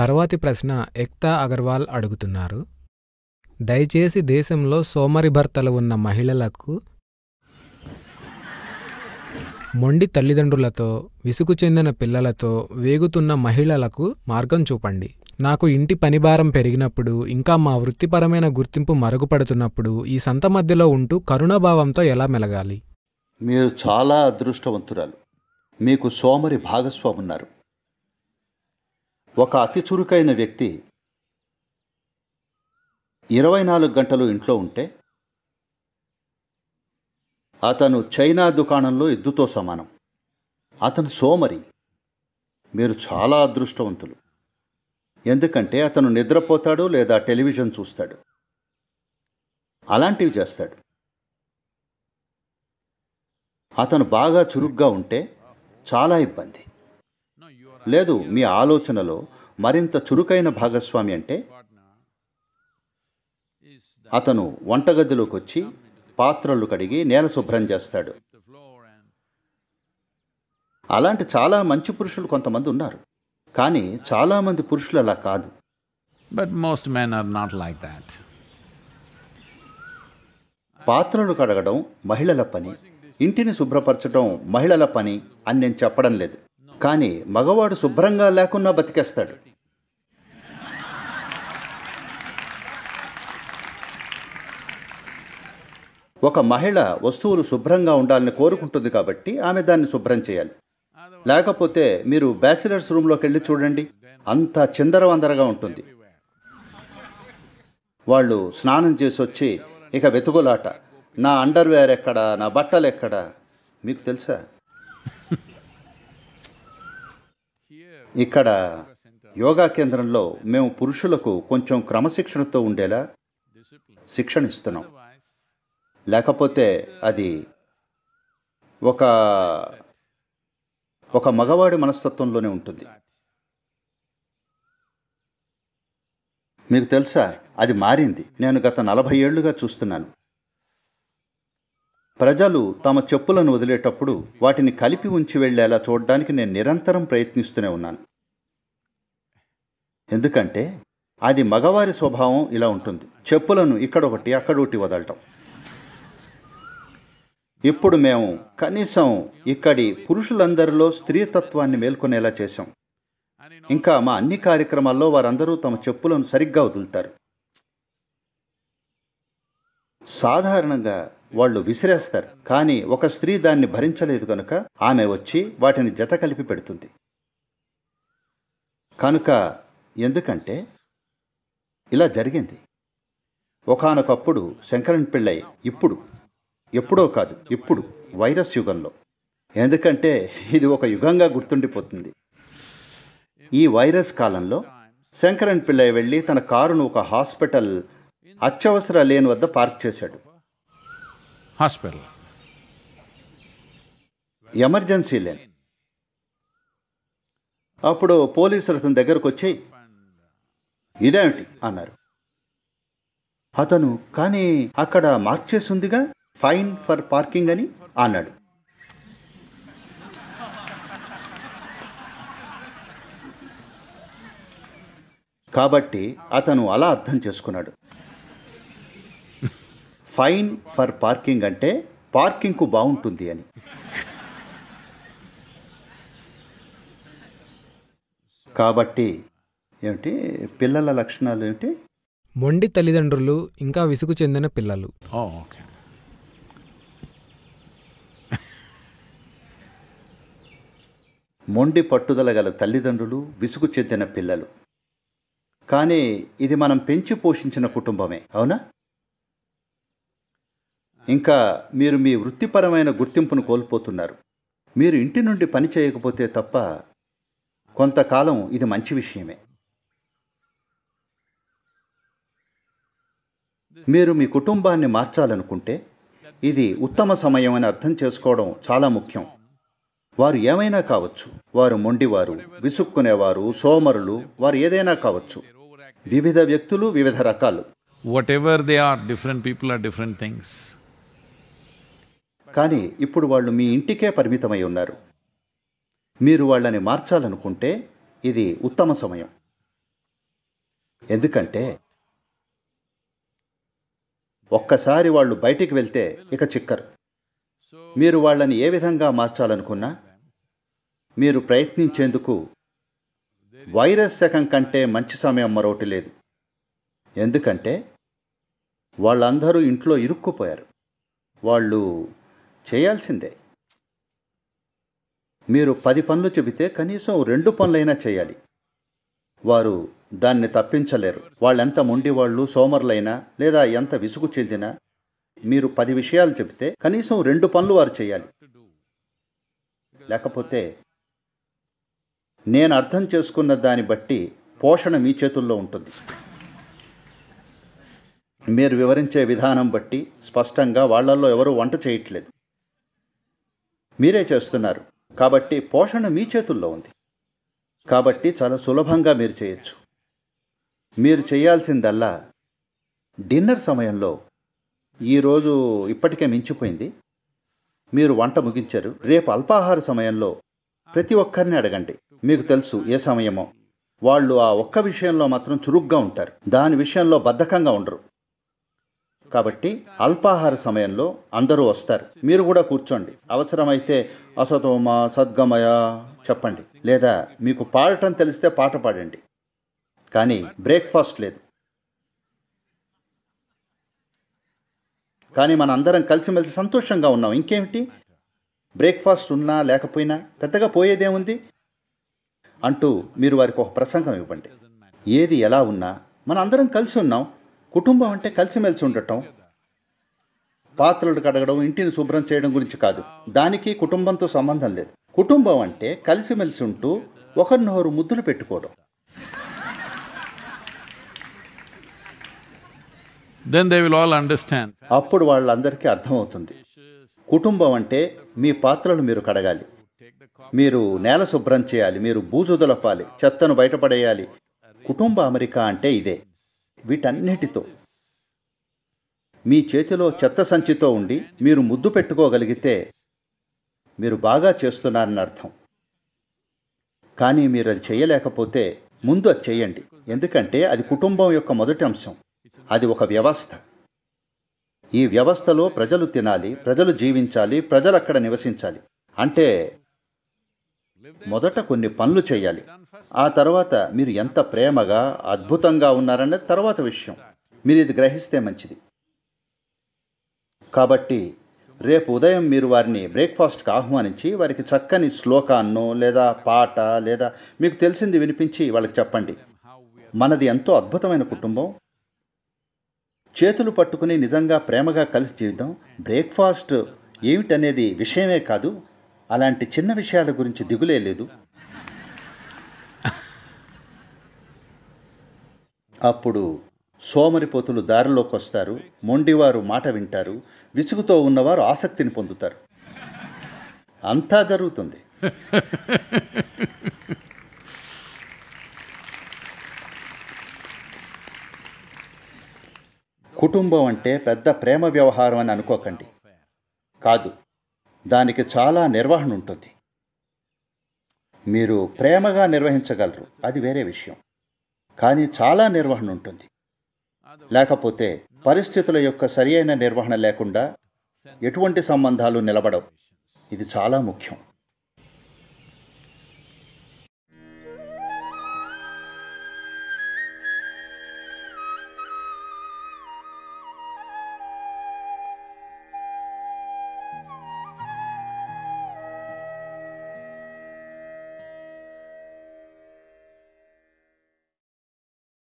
తర్వాతి ప్రశ్న ఎక్తా అగర్వాల్ అడుగుతున్నారు దయచేసి దేశంలో సోమరి భర్తలు ఉన్న మహిళలకు మొండి తల్లిదండ్రులతో విసుగు చెందిన పిల్లలతో వేగుతున్న మహిళలకు మార్గం చూపండి నాకు ఇంటి పనిభారం పెరిగినప్పుడు ఇంకా మా వృత్తిపరమైన గుర్తింపు మరుగుపడుతున్నప్పుడు ఈ సంత మధ్యలో ఉంటూ కరుణాభావంతో ఎలా మెలగాలి మీరు చాలా అదృష్టవంతురాలు మీకు సోమరి భాగస్వామున్నారు ఒక అతి చురుకైన వ్యక్తి ఇరవై నాలుగు గంటలు ఇంట్లో ఉంటే అతను చైనా దుకాణంలో ఎద్దుతో సమానం అతను సోమరి మీరు చాలా అదృష్టవంతులు ఎందుకంటే అతను నిద్రపోతాడు లేదా టెలివిజన్ చూస్తాడు అలాంటివి చేస్తాడు అతను బాగా చురుగ్గా ఉంటే చాలా ఇబ్బంది లేదు మీ ఆలోచనలో మరింత చురుకైన భాగస్వామి అంటే అతను వంటగదిలోకి వచ్చి పాత్రలు కడిగి నేల శుభ్రం చేస్తాడు అలాంటి చాలా మంచి పురుషులు కొంతమంది ఉన్నారు కానీ చాలామంది పురుషులు అలా కాదు but most men are not like that పాత్రలు కడగడం మహిళల పని ఇంటిని శుభ్రపరచడం మహిళల పని అని నేను చెప్పడం లేదు కానీ మగవాడు శుభ్రంగా లేకున్నా బతికేస్తాడు ఒక మహిళ వస్తువులు శుభ్రంగా ఉండాలని కోరుకుంటుంది కాబట్టి ఆమె దాన్ని శుభ్రం చేయాలి లేకపోతే మీరు బ్యాచిలర్స్ రూమ్లోకి వెళ్ళి చూడండి అంత చిందరవందరగా ఉంటుంది వాళ్ళు స్నానం చేసి వచ్చి ఇక వెతుకులాట నా అండర్వేర్ ఎక్కడ నా బట్టలు ఎక్కడ మీకు తెలుసా ఇక్కడ యోగా కేంద్రంలో మేము పురుషులకు కొంచెం క్రమశిక్షణతో ఉండేలా శిక్షణ ఇస్తున్నాం లేకపోతే అది ఒక ఒక మగవాడి మనస్తత్వంలోనే ఉంటుంది మీకు తెలుసా అది మారింది నేను గత నలభై ఏళ్లుగా చూస్తున్నాను ప్రజలు తమ చెప్పులను వదిలేటప్పుడు వాటిని కలిపి ఉంచి వెళ్లేలా చూడడానికి నేను నిరంతరం ప్రయత్నిస్తూనే ఉన్నాను ఎందుకంటే అది మగవారి స్వభావం ఇలా ఉంటుంది చెప్పులను ఇక్కడొకటి అక్కడొకటి వదలటం ఇప్పుడు మేము కనీసం ఇక్కడి పురుషులందరిలో స్త్రీతత్వాన్ని మేల్కొనేలా చేశాం ఇంకా మా అన్ని కార్యక్రమాల్లో వారందరూ తమ చెప్పులను సరిగ్గా వదులుతారు సాధారణంగా వాళ్ళు విసిరేస్తారు కానీ ఒక స్త్రీ దాన్ని భరించలేదు కనుక ఆమె వచ్చి వాటిని జత కలిపి పెడుతుంది కనుక ఎందుకంటే ఇలా జరిగింది ఒకనొకప్పుడు శంకరన్ పిళ్ళై ఇప్పుడు ఎప్పుడో కాదు ఇప్పుడు వైరస్ యుగంలో ఎందుకంటే ఇది ఒక యుగంగా గుర్తుండిపోతుంది ఈ వైరస్ కాలంలో శంకరన్ పిళ్ళై వెళ్ళి తన కారును ఒక హాస్పిటల్ అత్యవసర లేని వద్ద పార్క్ చేశాడు హాస్పిటల్ ఎమర్జెన్సీ లేన్ అప్పుడు పోలీసులు అతని దగ్గరకు వచ్చి ఇదేమిటి అన్నారు అతను కానీ అక్కడ మార్క్ చేసిందిగా ఫైన్ ఫర్ పార్కింగ్ అని అన్నాడు కాబట్టి అతను అలా అర్థం చేసుకున్నాడు ఫైన్ ఫర్ పార్కింగ్ అంటే పార్కింగ్కు బాగుంటుంది అని కాబట్టి ఏమిటి పిల్లల లక్షణాలు ఏమిటి మొండి తల్లిదండ్రులు ఇంకా విసుగు చెందిన పిల్లలు oh, మొండి పట్టుదల గల తల్లిదండ్రులు విసుగు చెందిన పిల్లలు కానీ ఇది మనం పెంచి పోషించిన కుటుంబమే అవునా ఇంకా మీరు మీ వృత్తిపరమైన గుర్తింపును కోల్పోతున్నారు మీరు ఇంటి నుండి పని చేయకపోతే తప్ప కొంతకాలం ఇది మంచి విషయమే మీరు మీ కుటుంబాన్ని మార్చాలనుకుంటే ఇది ఉత్తమ సమయం అని అర్థం చేసుకోవడం చాలా ముఖ్యం వారు ఏమైనా కావచ్చు వారు మొండివారు విసుక్కునేవారు సోమరులు వారు ఏదైనా కావచ్చు వివిధ వ్యక్తులు వివిధ రకాలు whatever they are different people are different things కానీ ఇప్పుడు వాళ్ళు మీ ఇంటికే పరిమితమై ఉన్నారు మీరు వాళ్ళని మార్చాలనుకుంటే ఇది ఉత్తమ సమయం ఎందుకంటే ఒక్కసారి వాళ్ళు బయటికి వెళ్తే ఇక చిక్కరు మీరు వాళ్ళని ఏ విధంగా మార్చాలనుకున్నా మీరు ప్రయత్నించేందుకు వైరస్ శకం కంటే మంచి సమయం మరొకటి లేదు ఎందుకంటే వాళ్ళందరూ ఇంట్లో ఇరుక్కుపోయారు వాళ్ళు చేయాల్సిందే మీరు పది పనులు చెబితే కనీసం రెండు పనులైనా చేయాలి వారు దాన్ని తప్పించలేరు వాళ్ళెంత మొండివాళ్ళు సోమరులైనా లేదా ఎంత విసుగు చెందినా మీరు పది విషయాలు చెబితే కనీసం రెండు పనులు వారు చేయాలి లేకపోతే నేను అర్థం చేసుకున్న దాన్ని బట్టి పోషణ మీ చేతుల్లో ఉంటుంది మీరు వివరించే విధానం బట్టి స్పష్టంగా వాళ్లల్లో ఎవరూ వంట చేయట్లేదు మీరే చేస్తున్నారు కాబట్టి పోషణ మీ చేతుల్లో ఉంది కాబట్టి చాలా సులభంగా మీరు చేయొచ్చు మీరు చేయాల్సిందల్లా డిన్నర్ సమయంలో ఈరోజు ఇప్పటికే మించిపోయింది మీరు వంట ముగించారు రేపు అల్పాహార సమయంలో ప్రతి ఒక్కరిని అడగండి మీకు తెలుసు ఏ సమయమో వాళ్ళు ఆ ఒక్క విషయంలో మాత్రం చురుగ్గా ఉంటారు దాని విషయంలో బద్ధకంగా ఉండరు కాబట్టి అల్పాహార సమయంలో అందరూ వస్తారు మీరు కూడా కూర్చోండి అవసరమైతే అసతోమ సద్గమయ చెప్పండి లేదా మీకు పాడటం తెలిస్తే పాట పాడండి కానీ బ్రేక్ఫాస్ట్ లేదు కానీ మన అందరం కలిసిమెలిసి సంతోషంగా ఉన్నాం ఇంకేమిటి బ్రేక్ఫాస్ట్ ఉన్నా లేకపోయినా పెద్దగా పోయేదేముంది అంటూ మీరు వారికి ఒక ప్రసంగం ఇవ్వండి ఏది ఎలా ఉన్నా మన అందరం కలిసి ఉన్నాం కుటుంబం అంటే కలిసిమెలిసి ఉండటం పాత్రలు కడగడం ఇంటిని శుభ్రం చేయడం గురించి కాదు దానికి కుటుంబంతో సంబంధం లేదు కుటుంబం అంటే కలిసిమెలిసి ఉంటూ ఒకరినొకరు ముద్దులు పెట్టుకోవడం then they will all understand అప్పుడు వాళ్ళందరికీ అర్థమవుతుంది కుటుంబం అంటే మీ పాత్రలు మీరు కడగాలి మీరు నేల శుభ్రం చేయాలి మీరు బూజుదలపాలి చెత్తను బయటపడేయాలి కుటుంబ అమెరికా అంటే ఇదే వీటన్నిటితో మీ చేతిలో చెత్త సంచితో ఉండి మీరు ముద్దు పెట్టుకోగలిగితే మీరు బాగా చేస్తున్నారని అర్థం కానీ మీరు అది చేయలేకపోతే ముందు అది చేయండి ఎందుకంటే అది కుటుంబం యొక్క మొదటి అంశం అది ఒక వ్యవస్థ ఈ వ్యవస్థలో ప్రజలు తినాలి ప్రజలు జీవించాలి ప్రజలు అక్కడ నివసించాలి అంటే మొదట కొన్ని పనులు చేయాలి ఆ తర్వాత మీరు ఎంత ప్రేమగా అద్భుతంగా ఉన్నారనేది తర్వాత విషయం మీరు ఇది గ్రహిస్తే మంచిది కాబట్టి రేపు ఉదయం మీరు వారిని బ్రేక్ఫాస్ట్కి ఆహ్వానించి వారికి చక్కని శ్లోకాన్నో లేదా పాట లేదా మీకు తెలిసింది వినిపించి వాళ్ళకి చెప్పండి మనది ఎంతో అద్భుతమైన కుటుంబం చేతులు పట్టుకుని నిజంగా ప్రేమగా కలిసి జీవిద్దాం బ్రేక్ఫాస్ట్ ఏమిటనేది విషయమే కాదు అలాంటి చిన్న విషయాల గురించి దిగులే లేదు అప్పుడు సోమరిపోతులు దారిలోకి వస్తారు మొండివారు మాట వింటారు విసుగుతో ఉన్నవారు ఆసక్తిని పొందుతారు అంతా జరుగుతుంది కుటుంబం అంటే పెద్ద ప్రేమ వ్యవహారం అని అనుకోకండి కాదు దానికి చాలా నిర్వహణ ఉంటుంది మీరు ప్రేమగా నిర్వహించగలరు అది వేరే విషయం కానీ చాలా నిర్వహణ ఉంటుంది లేకపోతే పరిస్థితుల యొక్క సరియైన నిర్వహణ లేకుండా ఎటువంటి సంబంధాలు నిలబడవు ఇది చాలా ముఖ్యం